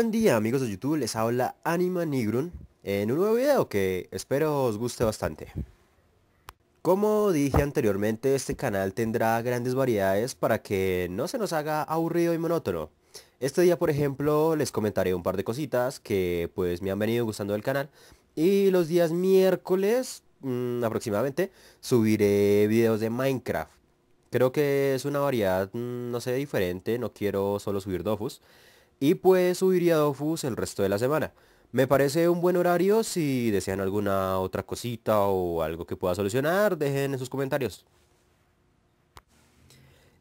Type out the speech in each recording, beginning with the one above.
buen día amigos de YouTube, les habla Anima Nigrun en un nuevo video que espero os guste bastante. Como dije anteriormente, este canal tendrá grandes variedades para que no se nos haga aburrido y monótono. Este día por ejemplo les comentaré un par de cositas que pues me han venido gustando del canal y los días miércoles mm, aproximadamente subiré videos de Minecraft. Creo que es una variedad, mm, no sé, diferente, no quiero solo subir Dofus y pues subiría Dofus el resto de la semana. Me parece un buen horario, si desean alguna otra cosita o algo que pueda solucionar, dejen en sus comentarios.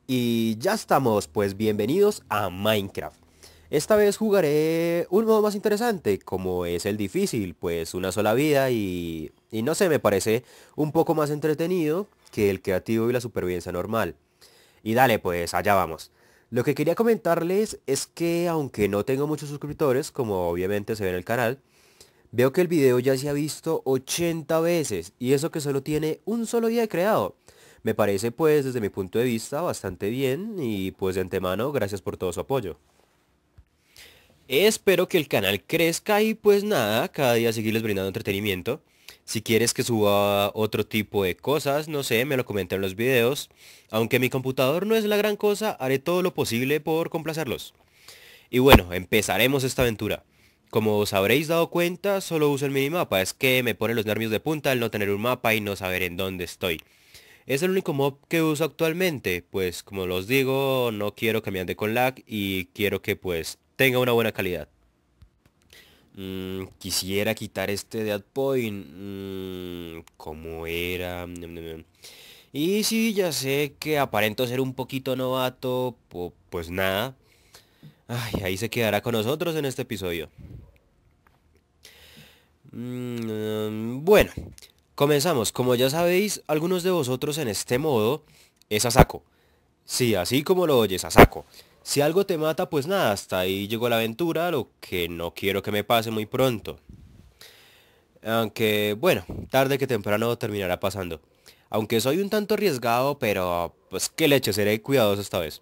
Y ya estamos, pues bienvenidos a Minecraft. Esta vez jugaré un modo más interesante, como es el difícil, pues una sola vida y, y no sé, me parece un poco más entretenido que el creativo y la supervivencia normal. Y dale, pues allá vamos. Lo que quería comentarles es que aunque no tengo muchos suscriptores, como obviamente se ve en el canal, veo que el video ya se ha visto 80 veces y eso que solo tiene un solo día de creado. Me parece pues desde mi punto de vista bastante bien y pues de antemano gracias por todo su apoyo. Espero que el canal crezca y pues nada, cada día seguirles brindando entretenimiento. Si quieres que suba otro tipo de cosas, no sé, me lo comenté en los videos. Aunque mi computador no es la gran cosa, haré todo lo posible por complacerlos. Y bueno, empezaremos esta aventura. Como os habréis dado cuenta, solo uso el minimapa, es que me ponen los nervios de punta al no tener un mapa y no saber en dónde estoy. Es el único mob que uso actualmente, pues como os digo, no quiero que me ande con lag y quiero que pues tenga una buena calidad. Mm, quisiera quitar este de Adpoint. Mm, como era? Mm, y si ya sé que aparento ser un poquito novato, pues nada. ahí se quedará con nosotros en este episodio. bueno, comenzamos. Como ya sabéis, algunos de vosotros en este modo es a saco. Sí, así como lo oyes, a saco. Si algo te mata, pues nada, hasta ahí llegó la aventura, lo que no quiero que me pase muy pronto. Aunque, bueno, tarde que temprano terminará pasando. Aunque soy un tanto arriesgado, pero pues qué leche, seré cuidadoso esta vez.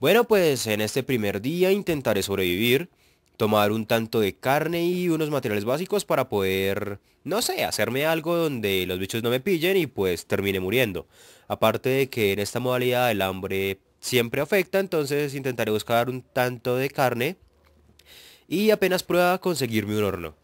Bueno, pues en este primer día intentaré sobrevivir, tomar un tanto de carne y unos materiales básicos para poder, no sé, hacerme algo donde los bichos no me pillen y pues termine muriendo. Aparte de que en esta modalidad el hambre siempre afecta, entonces intentaré buscar un tanto de carne y apenas prueba conseguirme un horno.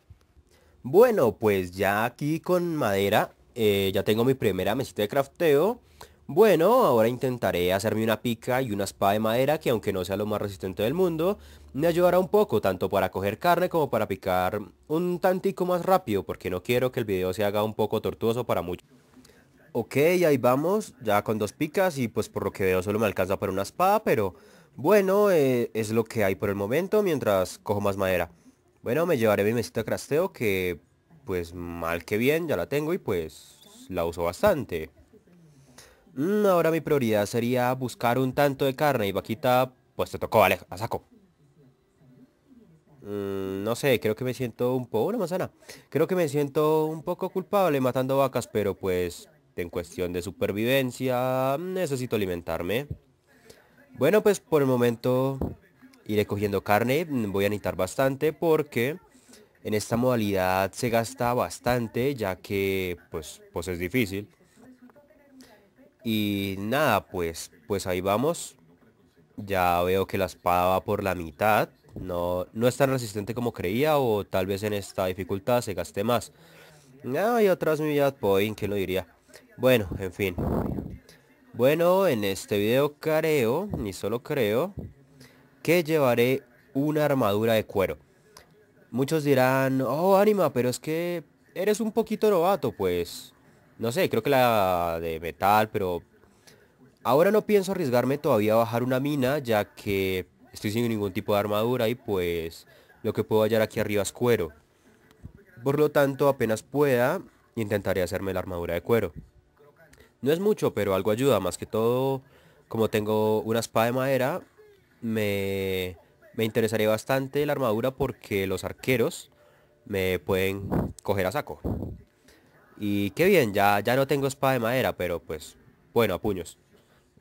Bueno, pues ya aquí con madera eh, ya tengo mi primera mesita de crafteo. Bueno, ahora intentaré hacerme una pica y una espada de madera que aunque no sea lo más resistente del mundo, me ayudará un poco tanto para coger carne como para picar un tantico más rápido porque no quiero que el video se haga un poco tortuoso para muchos. Ok, ahí vamos, ya con dos picas y pues por lo que veo solo me alcanza para una espada, pero bueno, eh, es lo que hay por el momento mientras cojo más madera. Bueno, me llevaré mi mesita de crasteo que pues mal que bien ya la tengo y pues la uso bastante. Mm, ahora mi prioridad sería buscar un tanto de carne y vaquita pues te tocó, vale, la saco. Mm, no sé, creo que me siento un poco, una manzana. Creo que me siento un poco culpable matando vacas, pero pues en cuestión de supervivencia. Mm, necesito alimentarme. Bueno, pues por el momento iré cogiendo carne. Mm, voy a necesitar bastante porque en esta modalidad se gasta bastante ya que pues, pues es difícil. Y nada, pues, pues ahí vamos. Ya veo que la espada va por la mitad. No, no es tan resistente como creía o tal vez en esta dificultad se gaste más. No, ah, hay otras mi point, que no diría? Bueno, en fin. Bueno, en este video creo, ni solo creo, que llevaré una armadura de cuero. Muchos dirán, oh ánima, pero es que eres un poquito novato, pues. No sé, creo que la de metal, pero... Ahora no pienso arriesgarme todavía a bajar una mina, ya que estoy sin ningún tipo de armadura y pues lo que puedo hallar aquí arriba es cuero. Por lo tanto, apenas pueda, intentaré hacerme la armadura de cuero. No es mucho, pero algo ayuda. Más que todo, como tengo una espada de madera, me, me interesaría bastante la armadura porque los arqueros me pueden coger a saco. Y qué bien, ya, ya no tengo espada de madera, pero pues, bueno, a puños.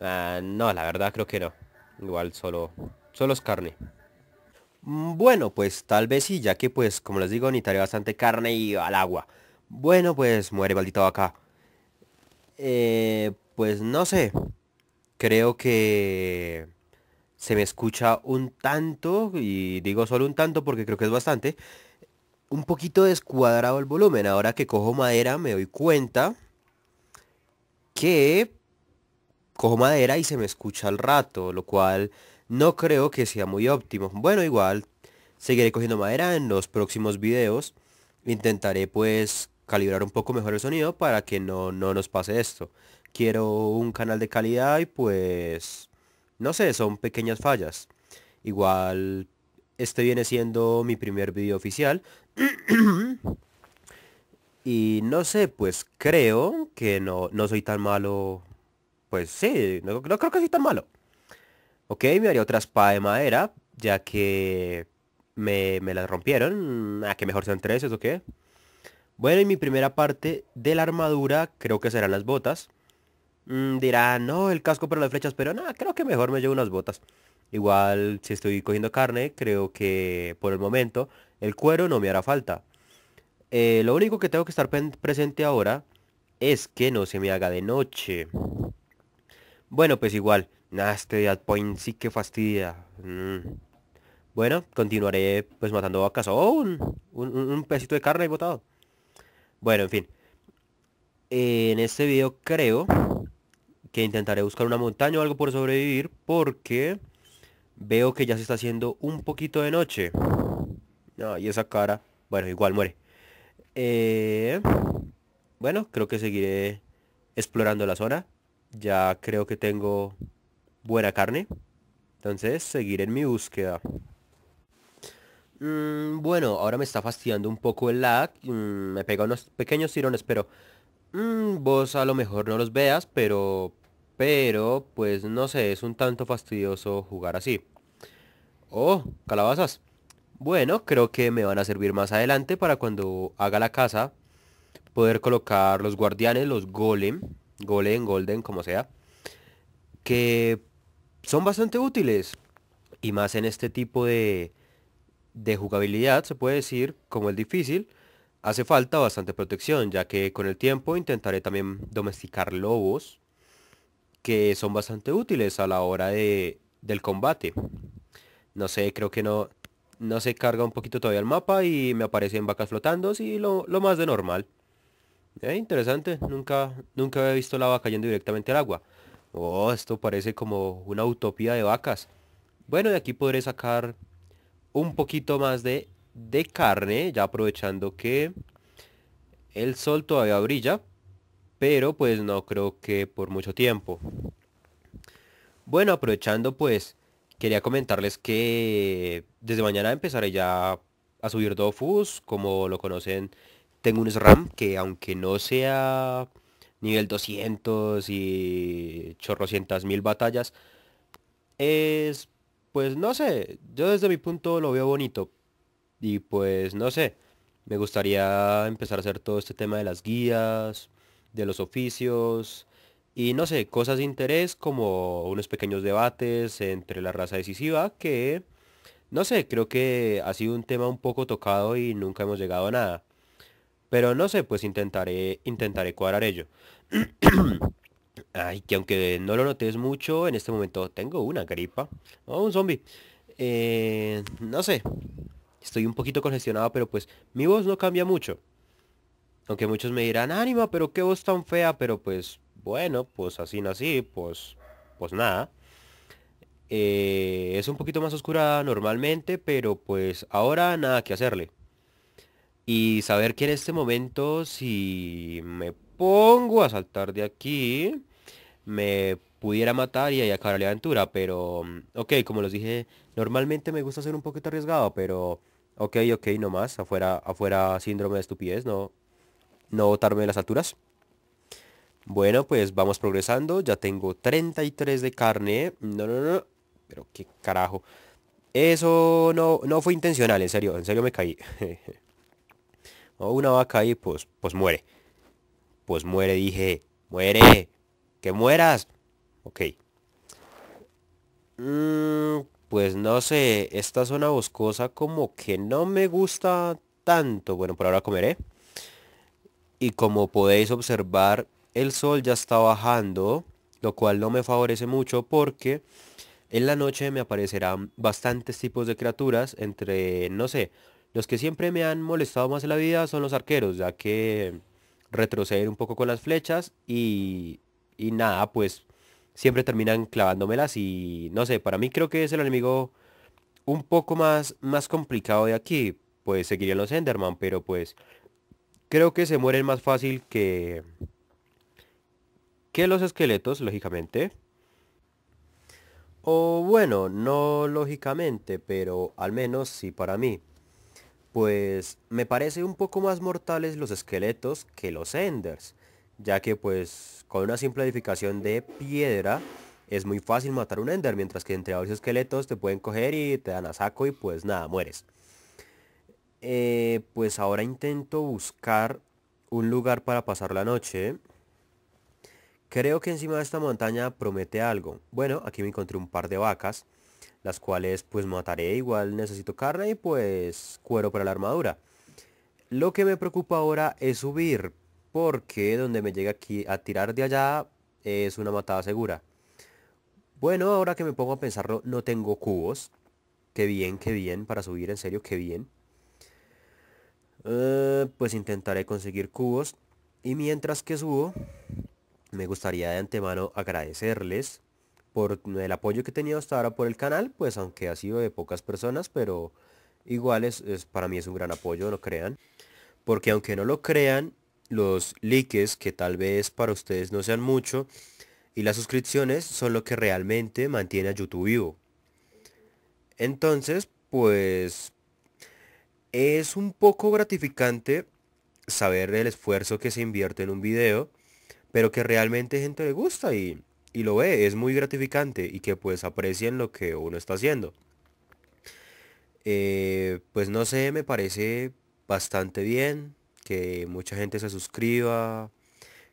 Ah, no, la verdad creo que no. Igual solo, solo es carne. Bueno, pues tal vez sí, ya que pues, como les digo, necesitaré bastante carne y al agua. Bueno, pues muere maldito acá. Eh, pues no sé. Creo que se me escucha un tanto, y digo solo un tanto porque creo que es bastante, un poquito descuadrado el volumen. Ahora que cojo madera me doy cuenta que cojo madera y se me escucha al rato, lo cual no creo que sea muy óptimo. Bueno, igual seguiré cogiendo madera en los próximos videos. Intentaré pues calibrar un poco mejor el sonido para que no, no nos pase esto. Quiero un canal de calidad y pues, no sé, son pequeñas fallas. Igual, este viene siendo mi primer video oficial. y no sé, pues creo que no, no soy tan malo. Pues sí, no, creo que soy tan malo. Ok, me haría otra espada de madera, ya que me, me las rompieron. A ah, que mejor sean tres, o qué? Bueno, y mi primera parte de la armadura creo que serán las botas. Mm, Dirá, no, el casco para las flechas, pero nada, creo que mejor me llevo unas botas. Igual, si estoy cogiendo carne, creo que por el momento el cuero no me hará falta. Eh, lo único que tengo que estar presente ahora es que no se me haga de noche. Bueno, pues igual. Nah, este point sí que fastidia. Mm. Bueno, continuaré pues matando vacas. ¡Oh! Un, un, un, pesito de carne ahí botado. Bueno, en fin. Eh, en este video creo que intentaré buscar una montaña o algo por sobrevivir porque veo que ya se está haciendo un poquito de noche. No, ah, y esa cara. Bueno, igual muere. Eh, bueno, creo que seguiré explorando la zona. Ya creo que tengo buena carne. Entonces seguiré en mi búsqueda. Mm, bueno, ahora me está fastidiando un poco el lag. Mm, me pega unos pequeños tirones, pero... Mm, vos a lo mejor no los veas, pero... Pero, pues no sé, es un tanto fastidioso jugar así. Oh, calabazas. Bueno, creo que me van a servir más adelante para cuando haga la casa poder colocar los guardianes, los golem, golem, golden, como sea, que son bastante útiles y más en este tipo de, de jugabilidad, se puede decir, como el difícil, hace falta bastante protección, ya que con el tiempo intentaré también domesticar lobos, que son bastante útiles a la hora de, del combate. No sé, creo que no, no se carga un poquito todavía el mapa y me aparecen vacas flotando, sí, lo, más de normal. Eh, interesante, nunca, nunca había visto la vaca cayendo directamente al agua. Oh, esto parece como una utopía de vacas. Bueno, de aquí podré sacar un poquito más de, de carne, ya aprovechando que el sol todavía brilla, pero pues no creo que por mucho tiempo. Bueno, aprovechando pues, quería comentarles que desde mañana empezaré ya a subir Dofus, como lo conocen, tengo un SRAM que aunque no sea nivel 200 y chorrocientas mil batallas, es pues no sé, yo desde mi punto lo veo bonito. Y pues no sé, me gustaría empezar a hacer todo este tema de las guías, de los oficios y no sé, cosas de interés como unos pequeños debates entre la raza decisiva que, no sé, creo que ha sido un tema un poco tocado y nunca hemos llegado a nada. Pero no sé, pues intentaré, intentaré cuadrar ello. Ay, que aunque no lo notes mucho, en este momento tengo una gripa. O un zombie. Eh, no sé. Estoy un poquito congestionado, pero pues mi voz no cambia mucho. Aunque muchos me dirán, ánima, pero qué voz tan fea. Pero pues, bueno, pues así nací, pues, pues nada. Eh, es un poquito más oscura normalmente, pero pues ahora nada que hacerle. Y saber que en este momento, si me pongo a saltar de aquí, me pudiera matar y ahí acabar la aventura, pero ok, como les dije, normalmente me gusta ser un poquito arriesgado, pero ok, ok, no más, afuera, afuera síndrome de estupidez, no, no botarme las alturas. Bueno, pues vamos progresando, ya tengo 33 de carne, no, no, no, pero qué carajo. Eso no, no fue intencional, en serio, en serio me caí. una vaca ahí, pues, pues muere. Pues muere, dije, muere. ¡Que mueras! Ok. Mm, pues no sé, esta zona boscosa como que no me gusta tanto. Bueno, por ahora comeré. Y como podéis observar, el sol ya está bajando, lo cual no me favorece mucho porque en la noche me aparecerán bastantes tipos de criaturas, entre, no sé, los que siempre me han molestado más en la vida son los arqueros, ya que retroceder un poco con las flechas y y nada, pues siempre terminan clavándomelas y no sé, para mí creo que es el enemigo un poco más, más complicado de aquí. Pues seguirían los Enderman, pero pues creo que se mueren más fácil que, que los esqueletos, lógicamente. O bueno, no lógicamente, pero al menos sí para mí. Pues me parece un poco más mortales los esqueletos que los Enders ya que pues con una simple edificación de piedra es muy fácil matar un Ender, mientras que entre varios esqueletos te pueden coger y te dan a saco y pues nada, mueres. Eh, pues ahora intento buscar un lugar para pasar la noche. Creo que encima de esta montaña promete algo. Bueno, aquí me encontré un par de vacas, las cuales pues mataré, igual necesito carne y pues cuero para la armadura. Lo que me preocupa ahora es subir, porque donde me llega aquí a tirar de allá es una matada segura. Bueno, ahora que me pongo a pensarlo, no tengo cubos. Qué bien, qué bien. Para subir, en serio, qué bien. Eh, pues intentaré conseguir cubos. Y mientras que subo, me gustaría de antemano agradecerles por el apoyo que he tenido hasta ahora por el canal, pues aunque ha sido de pocas personas, pero igual para mí es un gran apoyo, no crean. Porque aunque no lo crean, los likes, que tal vez para ustedes no sean mucho, y las suscripciones son lo que realmente mantiene a YouTube vivo. Entonces, pues es un poco gratificante saber el esfuerzo que se invierte en un video, pero que realmente gente le gusta y, lo ve, es muy gratificante y que pues aprecien lo que uno está haciendo. Eh, pues no sé, me parece bastante bien, que mucha gente se suscriba,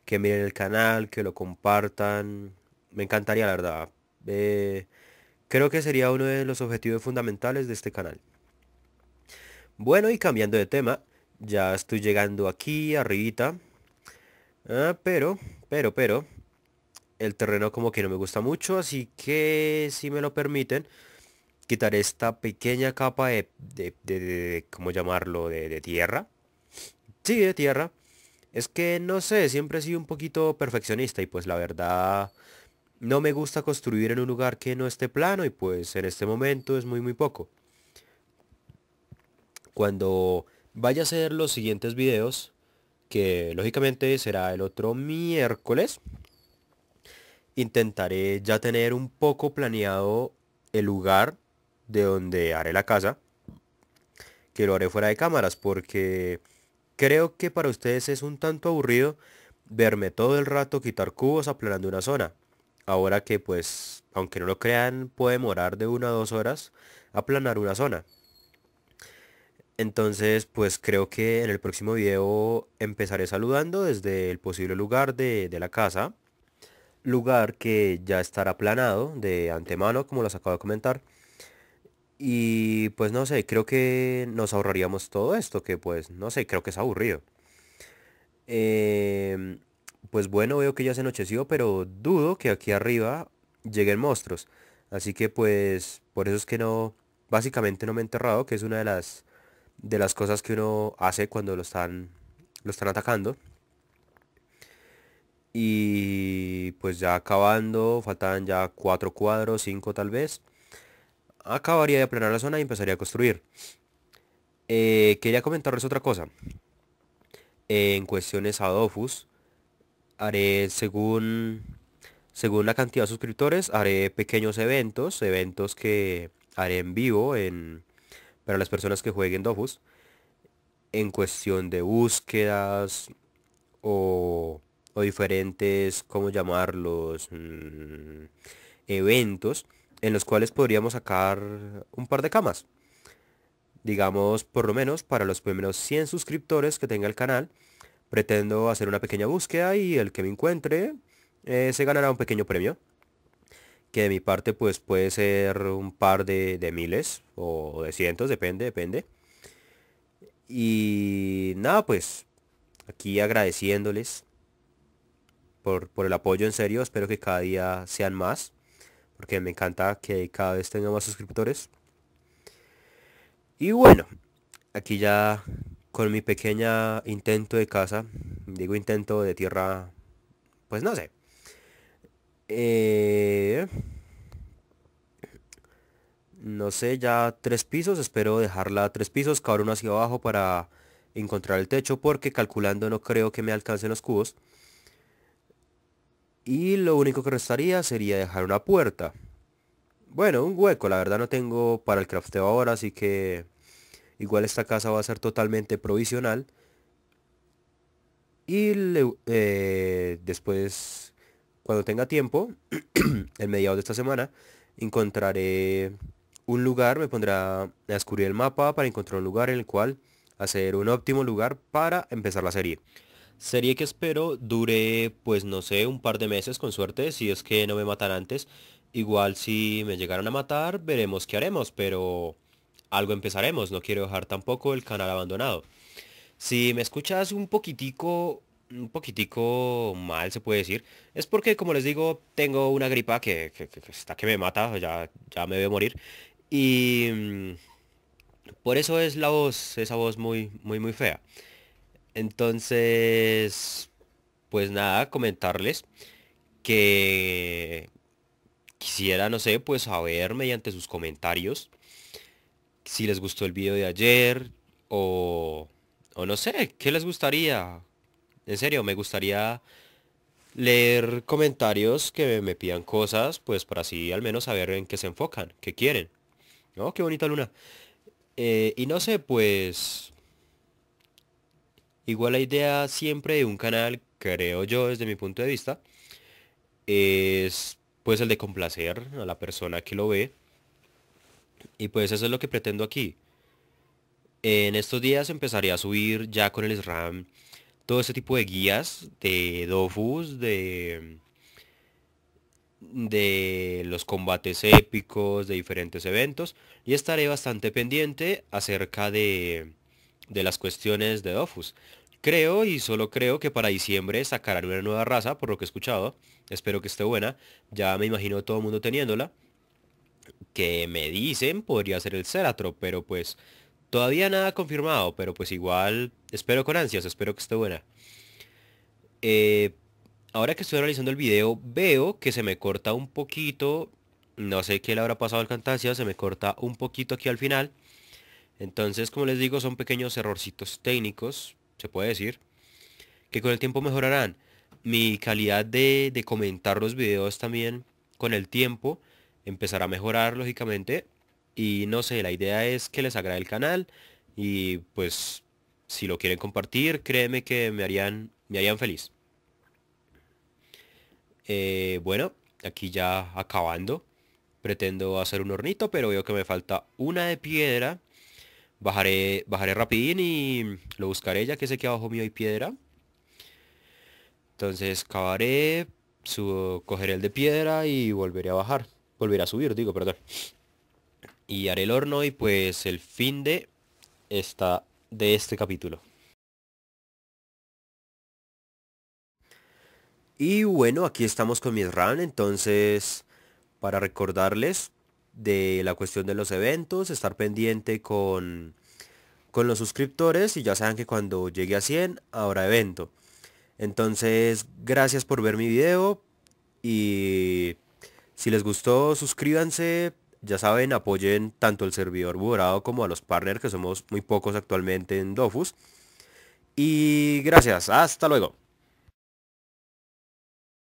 que miren el canal, que lo compartan. Me encantaría, la verdad. Eh, creo que sería uno de los objetivos fundamentales de este canal. Bueno, y cambiando de tema, ya estoy llegando aquí, arribita. Ah, pero, pero, pero, el terreno como que no me gusta mucho, así que si me lo permiten, quitaré esta pequeña capa de, de, de ¿cómo llamarlo?, de tierra Sí, de tierra. Es que no sé, siempre he sido un poquito perfeccionista y pues la verdad no me gusta construir en un lugar que no esté plano y pues en este momento es muy muy poco. Cuando vaya a hacer los siguientes videos, que lógicamente será el otro miércoles, intentaré ya tener un poco planeado el lugar de donde haré la casa, que lo haré fuera de cámaras porque Creo que para ustedes es un tanto aburrido verme todo el rato quitar cubos aplanando una zona. Ahora que pues, aunque no lo crean, puede morar de una a dos horas aplanar una zona. Entonces, pues creo que en el próximo video empezaré saludando desde el posible lugar de, de, la casa. Lugar que ya estará aplanado de antemano, como los acabo de comentar. Y pues no sé, creo que nos ahorraríamos todo esto, que pues no sé, creo que es aburrido. Em, pues bueno, veo que ya se anocheció, pero dudo que aquí arriba lleguen monstruos. Así que pues por eso es que no, básicamente no me he enterrado, que es una de las, de las cosas que uno hace cuando lo están, lo están atacando. Y pues ya acabando, faltan ya cuatro cuadros, cinco tal vez acabaría de aplanar la zona y empezaría a construir. Eh, quería comentarles otra cosa. en cuestiones a Dofus, haré según, según la cantidad de suscriptores, haré pequeños eventos, eventos que haré en vivo para las personas que jueguen Dofus. En cuestión de búsquedas o, diferentes, ¿cómo llamarlos? Mm, eventos en los cuales podríamos sacar un par de camas. Digamos, por lo menos para los primeros 100 suscriptores que tenga el canal, pretendo hacer una pequeña búsqueda y el que me encuentre eh, se ganará un pequeño premio. Que de mi parte pues puede ser un par de, miles o de cientos, depende, depende. Y nada, pues aquí agradeciéndoles por, por el apoyo en serio. Espero que cada día sean más porque me encanta que cada vez tenga más suscriptores. Y bueno, aquí ya con mi pequeña intento de casa, digo intento de tierra, pues no sé. Eh, no sé, ya tres pisos, espero dejarla a tres pisos, cada uno hacia abajo para encontrar el techo porque calculando no creo que me alcancen los cubos. Y lo único que restaría sería dejar una puerta. Bueno, un hueco, la verdad no tengo para el crafteo ahora, así que igual esta casa va a ser totalmente provisional. Y eh, después, cuando tenga tiempo, el mediados de esta semana, encontraré un lugar, me pondrá a descubrir el mapa para encontrar un lugar en el cual hacer un óptimo lugar para empezar la serie. Sería que espero dure, pues no sé, un par de meses con suerte, si es que no me matan antes. Igual si me llegaron a matar, veremos qué haremos, pero algo empezaremos, no quiero dejar tampoco el canal abandonado. Si me escuchas un poquitico, un poquitico mal se puede decir, es porque como les digo, tengo una gripa que, está que me mata, ya, ya me veo morir. Y mm, por eso es la voz, esa voz muy, muy, muy fea. Entonces, pues nada, comentarles que quisiera, no sé, pues saber mediante sus comentarios si les gustó el video de ayer o, o no sé, ¿qué les gustaría? En serio, me gustaría leer comentarios que me pidan cosas, pues para así al menos saber en qué se enfocan, qué quieren. ¿No? Oh, qué bonita luna. Eh, y no sé, pues Igual la idea siempre de un canal, creo yo desde mi punto de vista, es pues el de complacer a la persona que lo ve. Y pues eso es lo que pretendo aquí. En estos días empezaría a subir ya con el SRAM todo ese tipo de guías de Dofus, de, de los combates épicos, de diferentes eventos. Y estaré bastante pendiente acerca de de las cuestiones de Dofus. Creo y solo creo que para diciembre sacarán una nueva raza, por lo que he escuchado. Espero que esté buena. Ya me imagino todo el mundo teniéndola. Que me dicen podría ser el Ceratro, pero pues todavía nada confirmado. Pero pues igual espero con ansias, espero que esté buena. Eh, ahora que estoy analizando el video, veo que se me corta un poquito. No sé qué le habrá pasado al Cantancia, se me corta un poquito aquí al final. Entonces, como les digo, son pequeños errorcitos técnicos, se puede decir, que con el tiempo mejorarán. Mi calidad de, comentar los videos también con el tiempo empezará a mejorar, lógicamente. Y no sé, la idea es que les agrade el canal y pues si lo quieren compartir, créeme que me harían, me harían feliz. Eh, bueno, aquí ya acabando. Pretendo hacer un hornito, pero veo que me falta una de piedra Bajaré, bajaré rapidín y lo buscaré ya que sé que abajo mío hay piedra. Entonces cavaré, subo, cogeré el de piedra y volveré a bajar. Volveré a subir, digo, perdón. Y haré el horno y pues el fin de, esta, de este capítulo. Y bueno, aquí estamos con mi run entonces para recordarles de la cuestión de los eventos, estar pendiente con, con los suscriptores y ya saben que cuando llegue a 100 habrá evento. Entonces, gracias por ver mi video y si les gustó, suscríbanse. Ya saben, apoyen tanto el servidor Burado como a los partners que somos muy pocos actualmente en Dofus. Y gracias, hasta luego.